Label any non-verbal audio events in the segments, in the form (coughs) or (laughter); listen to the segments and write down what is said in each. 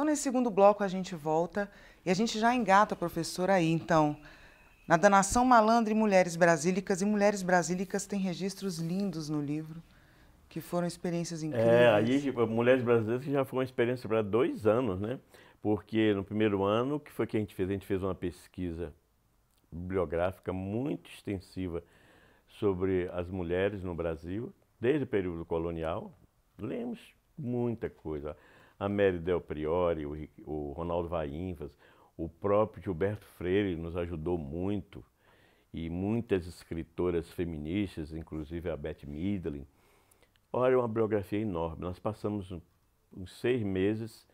Então, nesse segundo bloco, a gente volta e a gente já engata, a professora, aí, então, na Danação Malandra e Mulheres Brasílicas. E Mulheres Brasílicas tem registros lindos no livro, que foram experiências é, incríveis. É, aí, tipo, Mulheres Brasílicas já foi uma experiência para dois anos, né? Porque no primeiro ano, o que foi que a gente fez? A gente fez uma pesquisa bibliográfica muito extensiva sobre as mulheres no Brasil, desde o período colonial. Lemos muita coisa a Mary Del Priori, o, o Ronaldo Vainvas, o próprio Gilberto Freire nos ajudou muito, e muitas escritoras feministas, inclusive a Beth Midling, Olha, é uma biografia enorme. Nós passamos uns seis meses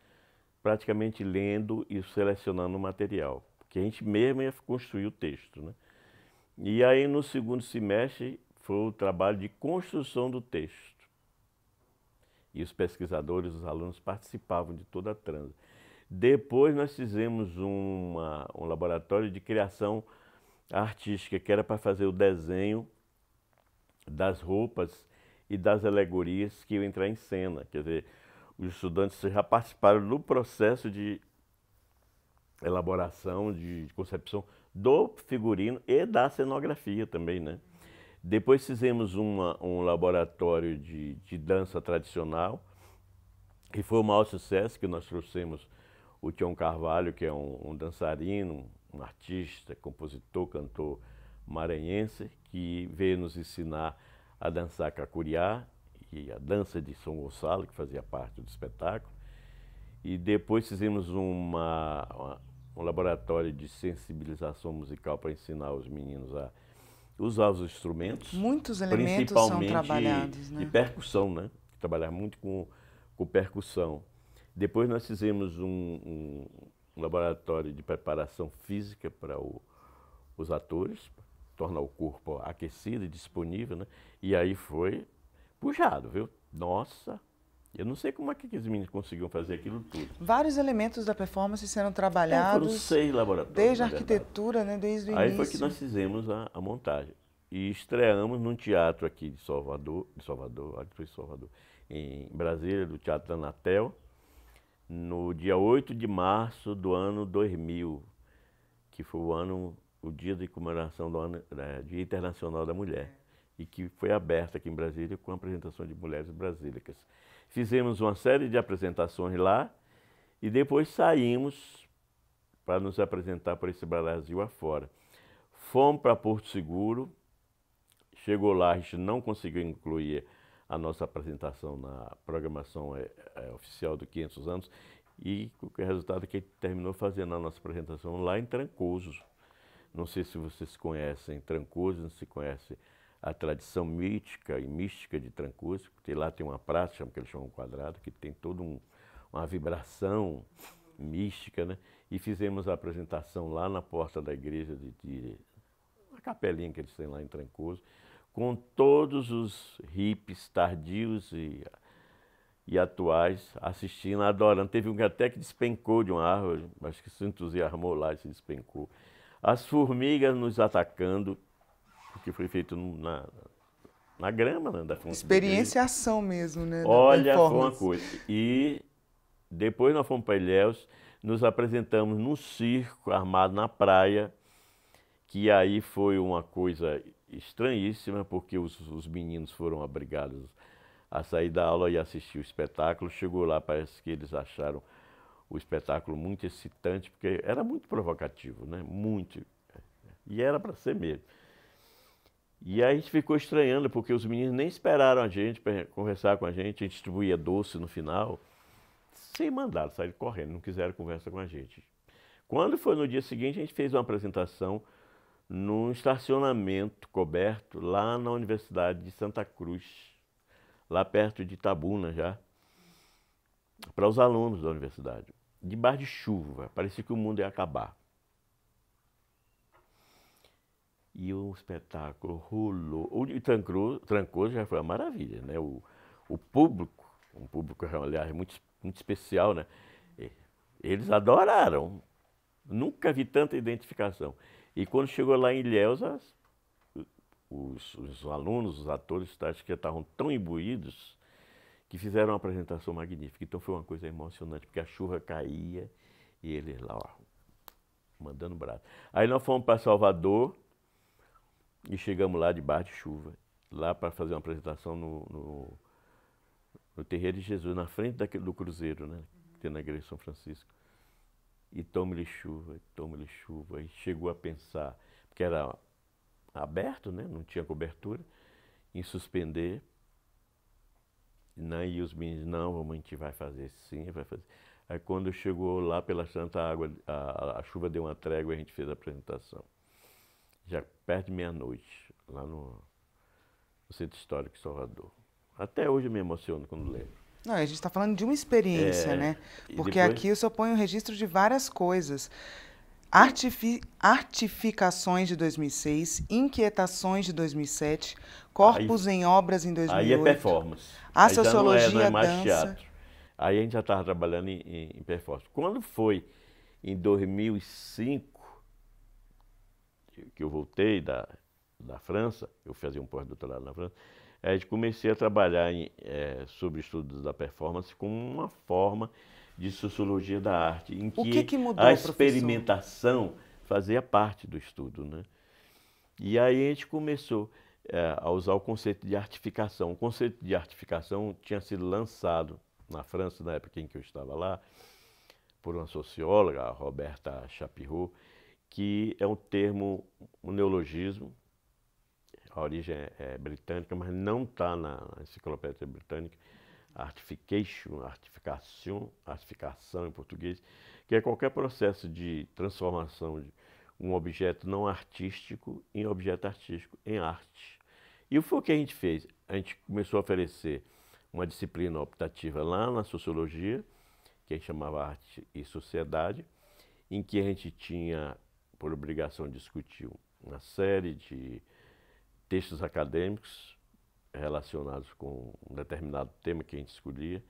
praticamente lendo e selecionando o material, porque a gente mesmo ia construir o texto. Né? E aí, no segundo semestre, foi o trabalho de construção do texto. E os pesquisadores, os alunos participavam de toda a transa. Depois nós fizemos uma, um laboratório de criação artística, que era para fazer o desenho das roupas e das alegorias que iam entrar em cena. Quer dizer, os estudantes já participaram do processo de elaboração, de concepção do figurino e da cenografia também, né? Depois fizemos uma, um laboratório de, de dança tradicional, que foi um maior sucesso que nós trouxemos o Tião Carvalho, que é um, um dançarino, um artista, compositor, cantor maranhense, que veio nos ensinar a dançar cacuriá e a dança de São Gonçalo, que fazia parte do espetáculo. E depois fizemos uma, uma um laboratório de sensibilização musical para ensinar os meninos a usar os instrumentos. Muitos elementos são trabalhados, né? De percussão, né? Trabalhar muito com, com percussão. Depois nós fizemos um, um laboratório de preparação física para o, os atores, tornar o corpo aquecido e disponível, né? E aí foi puxado, viu? Nossa, eu não sei como é que os meninos conseguiam fazer aquilo tudo. Vários elementos da performance serão é, trabalhados. foram seis laboratórios. Desde a arquitetura, né, desde o Aí início. Aí foi que nós fizemos a, a, montagem. E estreamos num teatro aqui de Salvador, de Salvador, acho que foi Salvador, em Brasília, do Teatro Anatel, no dia 8 de março do ano 2000, que foi o ano, o dia de comemoração do ano, né, Dia Internacional da Mulher, é. e que foi aberto aqui em Brasília com a apresentação de mulheres brasileiras. Fizemos uma série de apresentações lá e depois saímos para nos apresentar por esse Brasil afora. Fomos para Porto Seguro, chegou lá, a gente não conseguiu incluir a nossa apresentação na programação é, é, oficial do 500 anos e o resultado é que terminou fazendo a nossa apresentação lá em Trancoso. Não sei se vocês conhecem Trancoso, não se conhece a tradição mítica e mística de Trancoso, porque lá tem uma praça que eles chamam Quadrado, que tem toda um, uma vibração mística, né? E fizemos a apresentação lá na porta da igreja, de, de uma capelinha que eles têm lá em Trancoso, com todos os hips tardios e, e atuais assistindo, adorando. Teve um que até que despencou de uma árvore, acho que se entusiasmou lá e se despencou. As formigas nos atacando, porque foi feito na, na grama né, da fonte. ação mesmo, né? Olha, foi uma coisa. E depois nós fomos para Ilhéus, nos apresentamos num circo armado na praia, que aí foi uma coisa estranhíssima, porque os, os meninos foram obrigados a sair da aula e assistir o espetáculo. Chegou lá, parece que eles acharam o espetáculo muito excitante, porque era muito provocativo, né? Muito. E era para ser mesmo. E aí a gente ficou estranhando, porque os meninos nem esperaram a gente para conversar com a gente, a gente distribuía doce no final. Sem mandar, saíram correndo, não quiseram conversa com a gente. Quando foi no dia seguinte, a gente fez uma apresentação num estacionamento coberto lá na Universidade de Santa Cruz, lá perto de Tabuna já, para os alunos da universidade. Debaixo de chuva, parecia que o mundo ia acabar. E o espetáculo rolou. O Trancoso, Trancoso já foi uma maravilha, né? O, o público, um público, aliás, muito, muito especial, né? Eles adoraram. Nunca vi tanta identificação. E quando chegou lá em Ilhéus, os, os, alunos, os atores, tá, acho que estavam tão imbuídos que fizeram uma apresentação magnífica. Então foi uma coisa emocionante, porque a chuva caía e eles lá, ó, mandando braço. Aí nós fomos para Salvador, e chegamos lá debaixo de chuva, lá para fazer uma apresentação no, no, no Terreiro de Jesus, na frente daquele, do Cruzeiro, né? Que tem na Igreja de São Francisco. E toma-lhe chuva, toma-lhe chuva. E chegou a pensar, porque era aberto, né? Não tinha cobertura, em suspender. Não, né, e os meninos, não, a gente vai fazer sim, vai fazer. Aí quando chegou lá pela Santa Água, a, a chuva deu uma trégua e a gente fez a apresentação já perto de meia-noite, lá no, no Centro Histórico de Salvador. Até hoje eu me emociono quando lembro. Não, a gente está falando de uma experiência, é, né? Porque depois... aqui eu só ponho registro de várias coisas. Artifi... Artificações de 2006, Inquietações de 2007, Corpos aí, em Obras em 2008. Aí é performance. A sociologia, não é, não é dança. Teatro. Aí a gente já estava trabalhando em, em, em performance. Quando foi em 2005, que eu voltei da, da França, eu fazia um pós-doutorado na França, gente é, comecei a trabalhar em, é, sobre estudos da performance como uma forma de sociologia da arte, em que, que, que mudou, a experimentação professor? fazia parte do estudo. Né? E aí a gente começou é, a usar o conceito de artificação. O conceito de artificação tinha sido lançado na França, na época em que eu estava lá, por uma socióloga, a Roberta Chapirot, que é um termo, um neologismo, a origem é, é britânica, mas não está na, enciclopédia britânica, artification, artificação, artificação em português, que é qualquer processo de transformação de um objeto não artístico em objeto artístico, em arte. E foi o que a gente fez? A gente começou a oferecer uma disciplina optativa lá na sociologia, que a gente chamava Arte e Sociedade, em que a gente tinha por obrigação, discutir uma série de textos acadêmicos relacionados com um determinado tema que a gente escolhia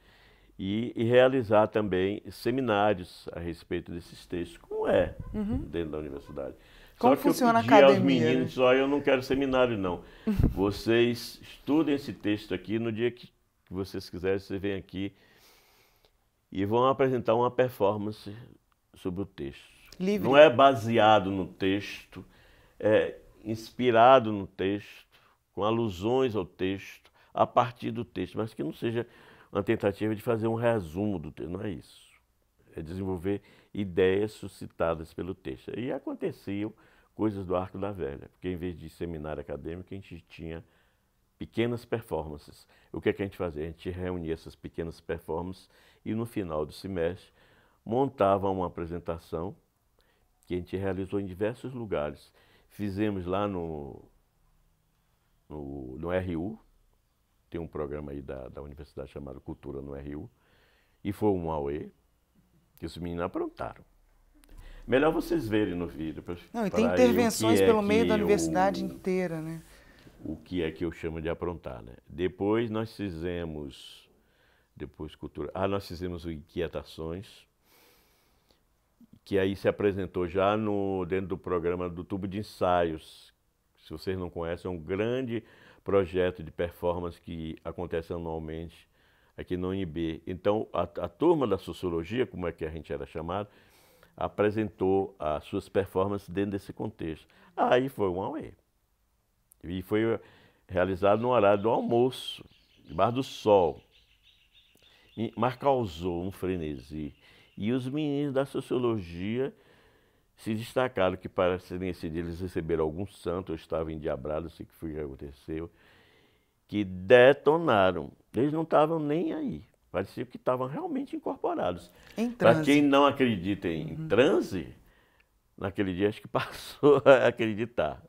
e, e realizar também seminários a respeito desses textos, como é uhum. dentro da universidade. Como Só que funciona eu pedi a academia? aos né? meninos, olha, eu não quero seminário não. (laughs) vocês estudem esse texto aqui no dia que vocês quiserem, vocês vêm aqui e vão apresentar uma performance sobre o texto. Livre. Não é baseado no texto, é inspirado no texto, com alusões ao texto, a partir do texto, mas que não seja uma tentativa de fazer um resumo do texto, não é isso. É desenvolver ideias suscitadas pelo texto. E aconteciam coisas do Arco da Velha, porque em vez de seminário acadêmico, a gente tinha pequenas performances. O que, é que a gente fazia? A gente reunia essas pequenas performances e no final do semestre montava uma apresentação que a gente realizou em diversos lugares. Fizemos lá no, no, no RU, tem um programa aí da, da universidade chamado Cultura no RU, e foi um AUE, que os meninos aprontaram. Melhor vocês verem no vídeo. Pra, Não, e tem intervenções é pelo meio da universidade eu, inteira, né? O que é que eu chamo de aprontar, né? Depois nós fizemos, depois cultura, ah, nós fizemos inquietações, que aí se apresentou já no dentro do programa do Tubo de Ensaios. Se vocês não conhecem, é um grande projeto de performance que acontece anualmente aqui no UNB. Então, a, a turma da sociologia, como é que a gente era chamado, apresentou as suas performances dentro desse contexto. Aí foi um AUE. E foi eh, realizado no horário do almoço, debaixo do sol. E, mas causou um frenesi e os meninos da sociologia se destacaram, que para serem decididos, assim, eles receberam algum santo, eu estava endiabrado, sei que foi o que aconteceu, que detonaram. Eles não estavam nem aí. Parecia que estavam realmente incorporados. Para quem não acredita em uhum. transe, naquele dia acho que (laughs) passou a acreditar.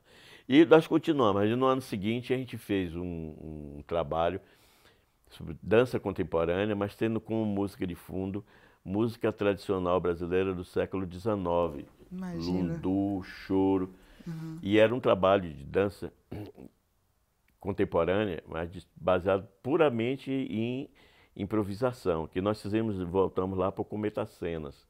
E nós continuamos. no ano seguinte a gente fez um, um trabalho sobre dança contemporânea, mas tendo como música de fundo música tradicional brasileira do século XIX. Imagina. Lundu, choro. Uhum. E era um trabalho de dança (clears throat) contemporânea, mas baseado puramente em improvisação, que nós fizemos, voltamos lá para o Cometacenas.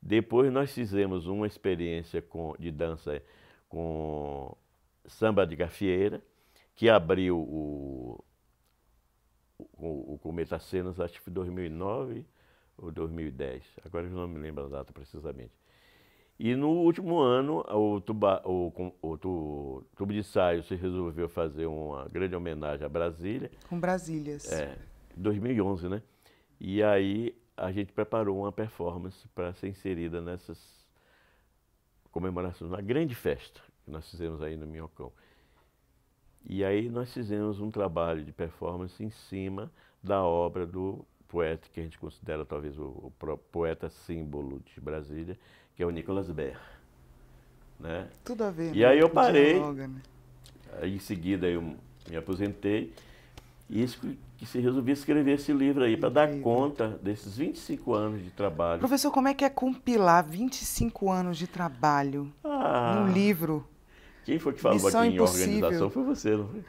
Depois nós fizemos uma experiência com, de dança com samba de gafieira, que abriu o, o, o Cometacenas, acho que foi 2009, ou 2010, agora eu não me lembro a data precisamente. E no último ano, o, tuba, o, o, o Tubo de Saio se resolveu fazer uma grande homenagem a Brasília. Com Brasílias. É, 2011, né? E aí a gente preparou uma performance para ser inserida nessas comemorações, na grande festa que nós fizemos aí no Minhocão. E aí nós fizemos um trabalho de performance em cima da obra do poeta que a gente considera talvez o, o poeta símbolo de Brasília, que é o Nicolas Ber, Né? Tudo a ver. E né? aí eu parei, dialoga, né? em seguida eu me aposentei, e isso que se resolvi escrever esse livro aí, para dar conta desses 25 anos de trabalho. Professor, como é que é compilar 25 anos de trabalho ah, num livro? Quem foi que falou aqui impossível. em organização foi você, não foi?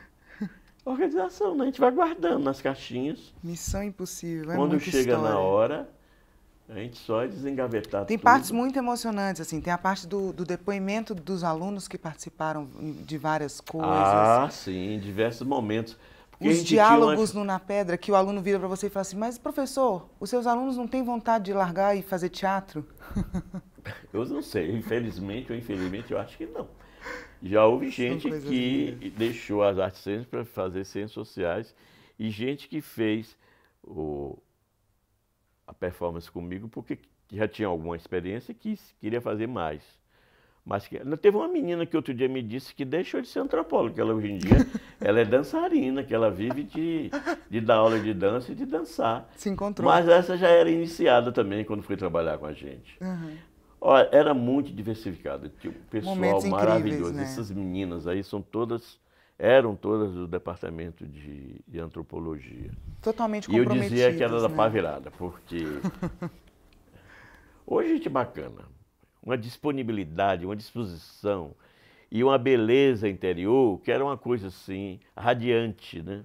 organização, né? A gente vai guardando nas caixinhas. Missão impossível, é Quando chega história. na hora, a gente só é desengavetar Tem tudo. partes muito emocionantes, assim. Tem a parte do, do, depoimento dos alunos que participaram de várias coisas. Ah, sim, em diversos momentos. Porque Os diálogos uma... no Na Pedra, que o aluno vira para você e fala assim, mas professor, os seus alunos não têm vontade de largar e fazer teatro? (laughs) eu não sei, infelizmente ou infelizmente, eu acho que não. Já houve gente que minhas. deixou as artes cênicas para fazer ciências sociais e gente que fez o, a performance comigo porque já tinha alguma experiência e quis, queria fazer mais. Mas que, teve uma menina que outro dia me disse que deixou de ser antropóloga, ela hoje em dia (laughs) ela é dançarina, que ela vive de, de dar aula de dança e de dançar. Se encontrou. Mas essa já era iniciada também quando foi trabalhar com a gente. Uhum. Olha, era muito diversificado. Tinha tipo, um pessoal maravilhoso. Né? Essas meninas aí são todas, eram todas do departamento de, de antropologia. Totalmente E eu dizia que era da né? pá virada, porque (laughs) hoje gente bacana, uma disponibilidade, uma disposição e uma beleza interior que era uma coisa assim radiante, né?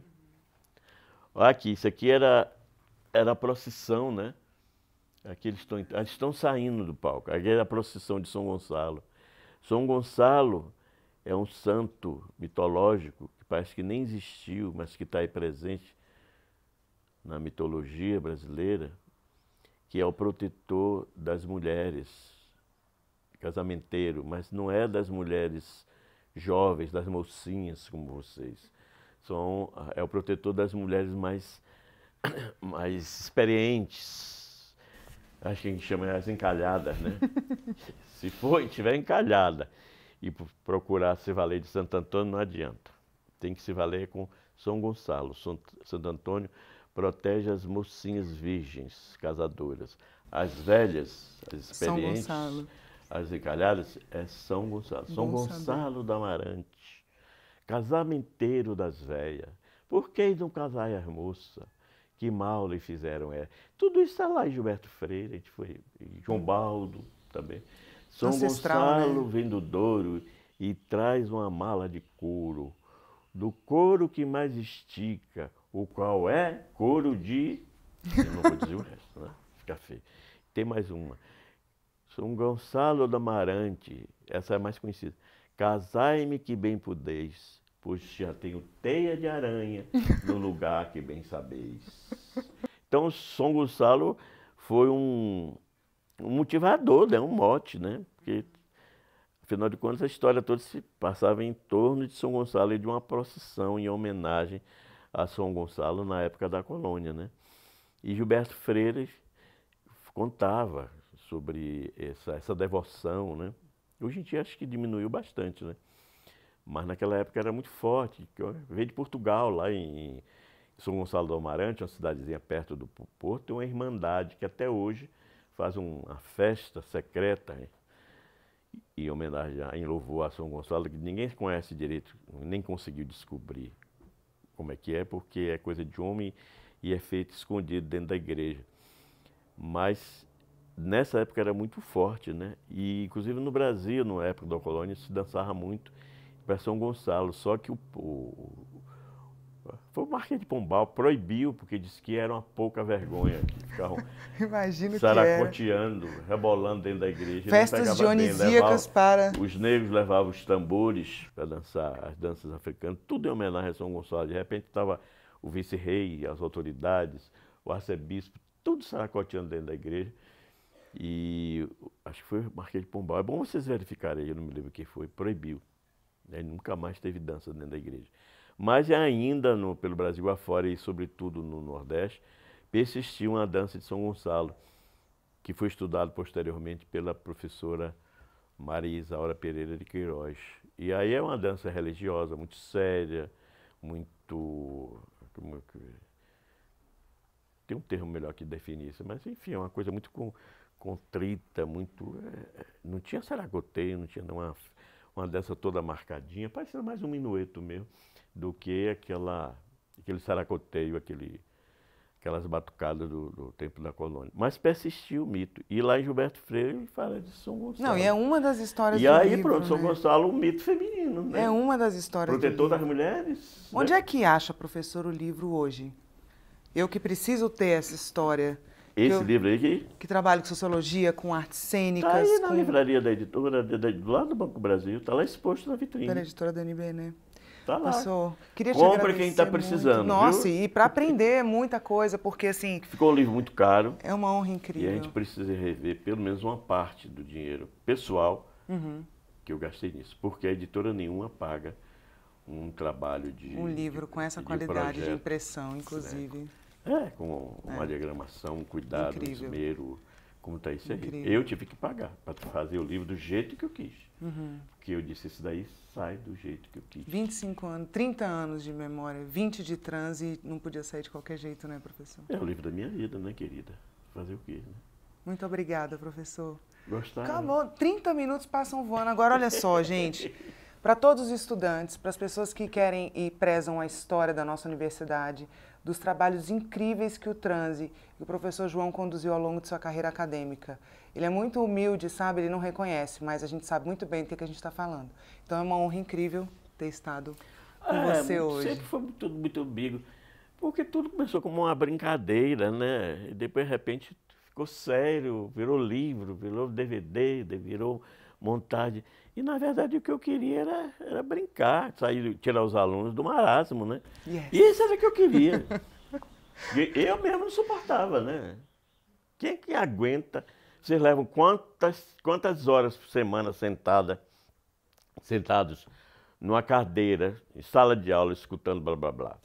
Olha aqui, isso aqui era era a procissão, né? Aqui eles estão, eles estão saindo do palco. Aqui é a procissão de São Gonçalo. São Gonçalo é um santo mitológico que parece que nem existiu, mas que está aí presente na mitologia brasileira, que é o protetor das mulheres, casamenteiro, mas não é das mulheres jovens, das mocinhas como vocês. São, é o protetor das mulheres mais, (coughs) mais experientes, acho que a gente chama as encalhadas, né? (laughs) se for e tiver encalhada e procurar se valer de Santo Antônio, não adianta. Tem que se valer com São Gonçalo. Santo Antônio protege as mocinhas virgens, casadoras. As velhas, as experientes, as encalhadas, é São Gonçalo. São Bom Gonçalo saber. da Casamento inteiro das velhas. Por que não casar as moças? que mal lhe fizeram. É. Tudo isso está lá, Gilberto Freire, a gente foi, João Baldo também. São Ancestral, né? Gonçalo né? vem do Douro e traz uma mala de couro, do couro que mais estica, o qual é couro de. Eu não vou dizer o resto, né? Fica feio. Tem mais uma. São Gonçalo do Amarante, essa é mais conhecida. Casai-me que bem pudeis, Hoje já tenho teia de aranha no (laughs) lugar que bem sabeis. Então, São Gonçalo foi um, um motivador, né? um mote, né? Porque, afinal de contas, a história toda se passava em torno de São Gonçalo e de uma procissão em homenagem a São Gonçalo na época da colônia, né? E Gilberto Freire contava sobre essa, essa devoção, né? Hoje em dia acho que diminuiu bastante, né? mas naquela época era muito forte. veio de Portugal, lá em São Gonçalo do Amarante, uma cidadezinha perto do Porto, tem uma irmandade que até hoje faz uma festa secreta em homenagem, em louvor a São Gonçalo, que ninguém conhece direito, nem conseguiu descobrir como é que é, porque é coisa de homem e é feito escondido dentro da igreja. Mas nessa época era muito forte, né? E inclusive no Brasil, na época da colônia, se dançava muito para São Gonçalo. Só que o, o foi o Marquês de Pombal, proibiu, porque disse que era uma pouca vergonha. Ficavam (laughs) era saracoteando, rebolando dentro da igreja. Festas dionisíacas para... Os negros levavam os tambores para dançar as danças africanas, tudo em homenagem a São Gonçalo. De repente estava o vice-rei, as autoridades, o arcebispo, tudo saracoteando dentro da igreja. E acho que foi o Marquês de Pombal. É bom vocês verificarem, eu não me lembro quem foi, proibiu. Né? Ele nunca mais teve dança dentro da igreja. Mas ainda no, pelo Brasil afora e sobretudo no Nordeste, persistiu uma dança de São Gonçalo, que foi estudada posteriormente pela professora Maria Isaura Pereira de Queiroz. E aí é uma dança religiosa muito séria, muito é é? tem um termo melhor que definir isso, mas enfim, é uma coisa muito contrita, muito. É, é, não tinha saragoteio, não tinha não, uma, uma dessa toda marcadinha, parecendo mais um minueto mesmo, do que aquela, aquele saracoteio, aquele, aquelas batucadas do, do, tempo da colônia. Mas persistiu o mito. E lá em Gilberto Freire ele fala de São Gonçalo. Não, e é uma das histórias e do aí, livro. E aí, pronto, né? São Gonçalo, é um mito feminino. Né? É uma das histórias Protetor das mulheres. Onde né? é que acha, professor, o livro hoje? Eu que preciso ter essa história esse eu, livro aí que... Que trabalha com sociologia, com artes cênicas. Está aí na com... livraria da editora, de, de, do lado do Banco Brasil, está lá exposto na vitrine. da editora da NB, né? Tá lá. Passou. Queria Compre quem está precisando. Nossa, viu? e para aprender muita coisa, porque assim. Ficou um livro muito caro. É uma honra incrível. E a gente precisa rever pelo menos uma parte do dinheiro pessoal uhum. que eu gastei nisso, porque a editora nenhuma paga um trabalho de. Um livro com essa de, qualidade de, de impressão, inclusive. É, com uma é. diagramação, um cuidado, Incrível. um esmero, como está isso aí. Incrível. Eu tive que pagar para fazer o livro do jeito que eu quis. Uhum. Porque eu disse, isso daí sai do jeito que eu quis. 25 anos, 30 anos de memória, 20 de transe, não podia sair de qualquer jeito, né, professor? É o livro da minha vida, né, querida? Fazer o quê, né? Muito obrigada, professor. Gostaram? Né? Acabou, 30 minutos passam voando. Agora, olha só, (laughs) gente... Para todos os estudantes, para as pessoas que querem e prezam a história da nossa universidade, dos trabalhos incríveis que o transe, e o professor João conduziu ao longo de sua carreira acadêmica. Ele é muito humilde, sabe? Ele não reconhece, mas a gente sabe muito bem do que a gente está falando. Então é uma honra incrível ter estado com é, você hoje. Sempre foi tudo muito ambíguo, porque tudo começou como uma brincadeira, né? E depois, de repente, ficou sério, virou livro, virou DVD, virou montagem. E, na verdade, o que eu queria era, era brincar, sair, tirar os alunos do marasmo, né? Yes. E isso era o que eu queria. (laughs) eu mesmo não suportava, né? Quem é que aguenta? Vocês levam quantas, quantas horas por semana sentada, sentados numa cadeira, em sala de aula, escutando blá, blá, blá?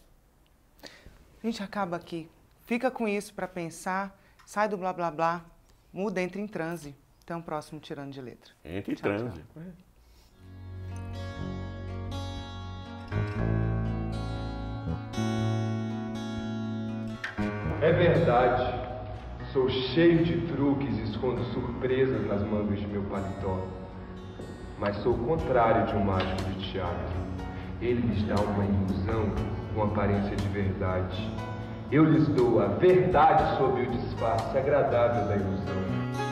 A gente acaba aqui. Fica com isso para pensar, sai do blá, blá, blá, muda, entra em transe. Até um próximo Tirando de Letra. Entre é, tchau, transe. Tchau. É. é. verdade, sou cheio de truques e escondo surpresas nas mangas de meu paletó. Mas sou o contrário de um mágico de teatro. Ele lhes dá uma ilusão com aparência de verdade. Eu lhes dou a verdade sob o disfarce agradável da ilusão.